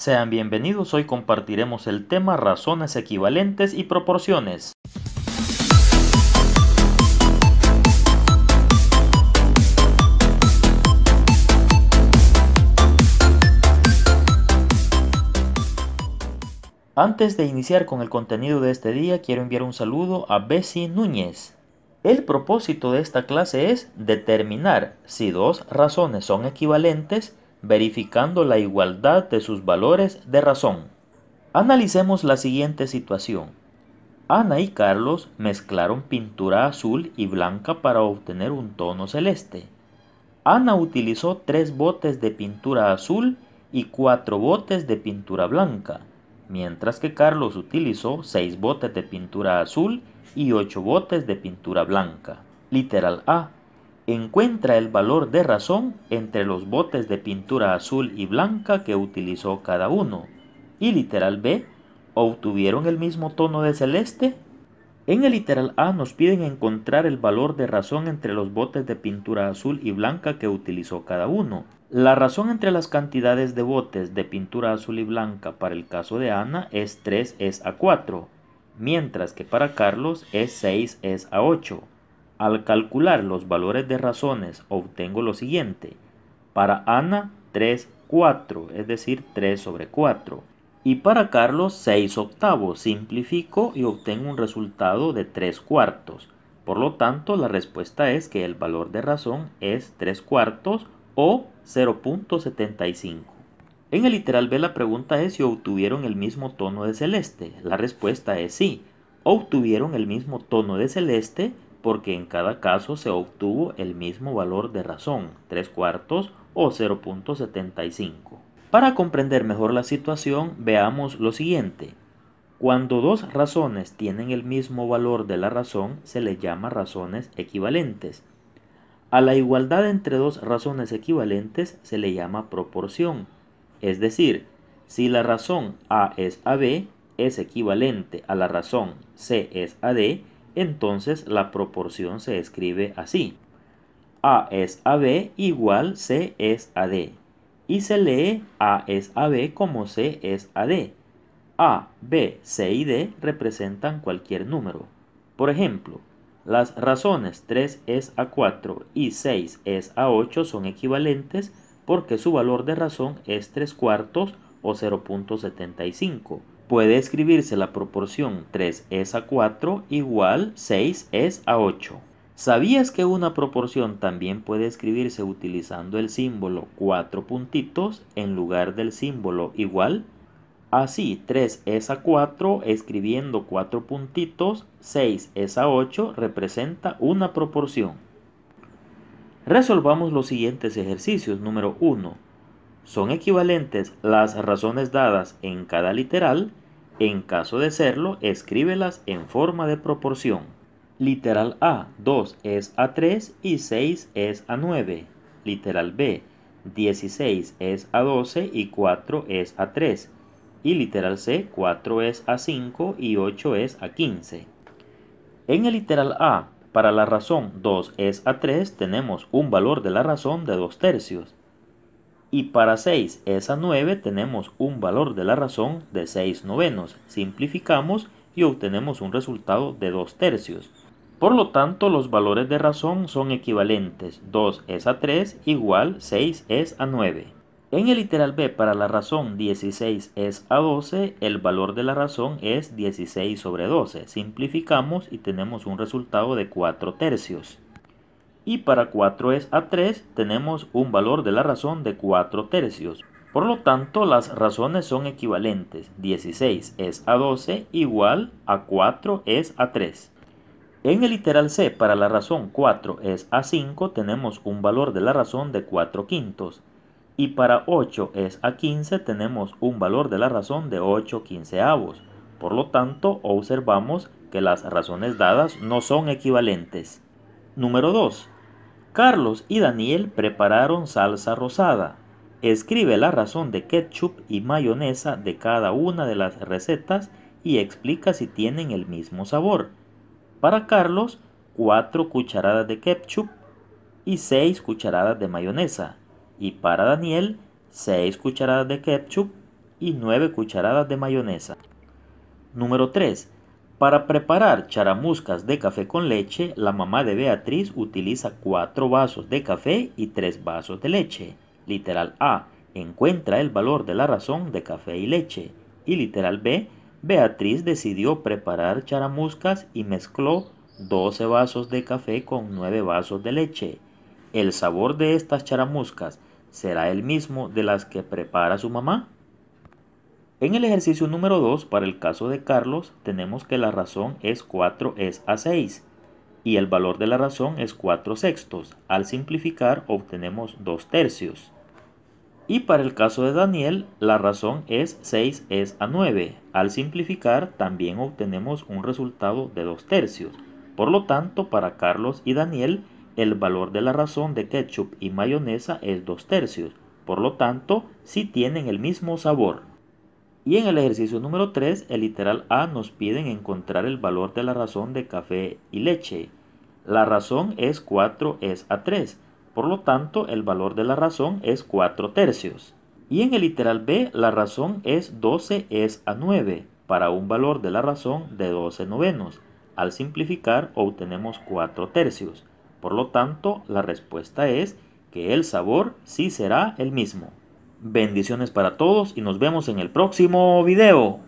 Sean bienvenidos, hoy compartiremos el tema razones equivalentes y proporciones. Antes de iniciar con el contenido de este día, quiero enviar un saludo a Bessie Núñez. El propósito de esta clase es determinar si dos razones son equivalentes verificando la igualdad de sus valores de razón. Analicemos la siguiente situación. Ana y Carlos mezclaron pintura azul y blanca para obtener un tono celeste. Ana utilizó tres botes de pintura azul y cuatro botes de pintura blanca, mientras que Carlos utilizó seis botes de pintura azul y ocho botes de pintura blanca. Literal A encuentra el valor de razón entre los botes de pintura azul y blanca que utilizó cada uno. Y literal B, ¿obtuvieron el mismo tono de celeste? En el literal A nos piden encontrar el valor de razón entre los botes de pintura azul y blanca que utilizó cada uno. La razón entre las cantidades de botes de pintura azul y blanca para el caso de Ana es 3 es a 4, mientras que para Carlos es 6 es a 8. Al calcular los valores de razones obtengo lo siguiente. Para Ana 3 4, es decir 3 sobre 4. Y para Carlos 6 octavos. Simplifico y obtengo un resultado de 3 cuartos. Por lo tanto, la respuesta es que el valor de razón es 3 cuartos o 0.75. En el literal B la pregunta es si obtuvieron el mismo tono de celeste. La respuesta es sí. Obtuvieron el mismo tono de celeste porque en cada caso se obtuvo el mismo valor de razón, 3 cuartos o 0.75. Para comprender mejor la situación, veamos lo siguiente. Cuando dos razones tienen el mismo valor de la razón, se le llama razones equivalentes. A la igualdad entre dos razones equivalentes se le llama proporción. Es decir, si la razón A es AB, es equivalente a la razón C es AD, entonces la proporción se escribe así. A es AB igual C es AD. Y se lee A es AB como C es AD. A, B, C y D representan cualquier número. Por ejemplo, las razones 3 es a 4 y 6 es a 8 son equivalentes porque su valor de razón es 3 cuartos o 0.75 puede escribirse la proporción 3 es a 4 igual 6 es a 8. ¿Sabías que una proporción también puede escribirse utilizando el símbolo 4 puntitos en lugar del símbolo igual? Así, 3 es a 4 escribiendo 4 puntitos, 6 es a 8 representa una proporción. Resolvamos los siguientes ejercicios. Número 1 son equivalentes las razones dadas en cada literal, en caso de serlo, escríbelas en forma de proporción. Literal A, 2 es a 3 y 6 es a 9. Literal B, 16 es a 12 y 4 es a 3. Y literal C, 4 es a 5 y 8 es a 15. En el literal A, para la razón 2 es a 3 tenemos un valor de la razón de 2 tercios. Y para 6 es a 9 tenemos un valor de la razón de 6 novenos. Simplificamos y obtenemos un resultado de 2 tercios. Por lo tanto, los valores de razón son equivalentes. 2 es a 3 igual 6 es a 9. En el literal B para la razón 16 es a 12, el valor de la razón es 16 sobre 12. Simplificamos y tenemos un resultado de 4 tercios y para 4es a 3 tenemos un valor de la razón de 4 tercios. Por lo tanto, las razones son equivalentes. 16 es a 12 igual a 4 es a 3. En el literal C, para la razón 4 es a 5, tenemos un valor de la razón de 4 quintos. Y para 8 es a 15, tenemos un valor de la razón de 8 quinceavos. Por lo tanto, observamos que las razones dadas no son equivalentes. Número 2. Carlos y Daniel prepararon salsa rosada. Escribe la razón de ketchup y mayonesa de cada una de las recetas y explica si tienen el mismo sabor. Para Carlos, 4 cucharadas de ketchup y 6 cucharadas de mayonesa. Y para Daniel, 6 cucharadas de ketchup y 9 cucharadas de mayonesa. Número 3. Para preparar charamuscas de café con leche, la mamá de Beatriz utiliza 4 vasos de café y 3 vasos de leche. Literal A, encuentra el valor de la razón de café y leche. Y literal B, Beatriz decidió preparar charamuscas y mezcló 12 vasos de café con 9 vasos de leche. ¿El sabor de estas charamuscas será el mismo de las que prepara su mamá? En el ejercicio número 2, para el caso de Carlos, tenemos que la razón es 4 es a 6 y el valor de la razón es 4 sextos. Al simplificar obtenemos 2 tercios. Y para el caso de Daniel, la razón es 6 es a 9. Al simplificar también obtenemos un resultado de 2 tercios. Por lo tanto, para Carlos y Daniel, el valor de la razón de ketchup y mayonesa es 2 tercios. Por lo tanto, si tienen el mismo sabor. Y en el ejercicio número 3, el literal A nos piden encontrar el valor de la razón de café y leche. La razón es 4 es a 3. Por lo tanto, el valor de la razón es 4 tercios. Y en el literal B, la razón es 12 es a 9, para un valor de la razón de 12 novenos. Al simplificar, obtenemos 4 tercios. Por lo tanto, la respuesta es que el sabor sí será el mismo. Bendiciones para todos y nos vemos en el próximo video.